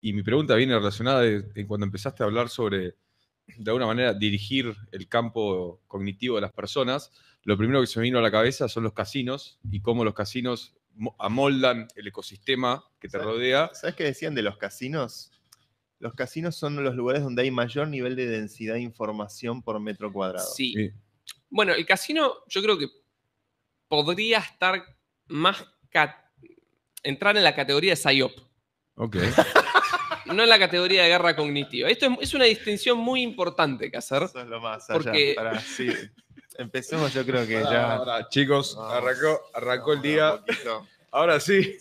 Y mi pregunta viene relacionada en cuando empezaste a hablar sobre, de alguna manera, dirigir el campo cognitivo de las personas. Lo primero que se me vino a la cabeza son los casinos y cómo los casinos amoldan el ecosistema que te rodea. ¿Sabes qué decían de los casinos? Los casinos son los lugares donde hay mayor nivel de densidad de información por metro cuadrado. Sí. Bueno, el casino yo creo que podría estar más... Entrar en la categoría de SIOP. Ok. no en la categoría de guerra cognitiva. Esto es, una distinción muy importante que hacer. Eso es lo más allá. Empecemos, yo creo que ya. chicos, arrancó, el día. Ahora sí.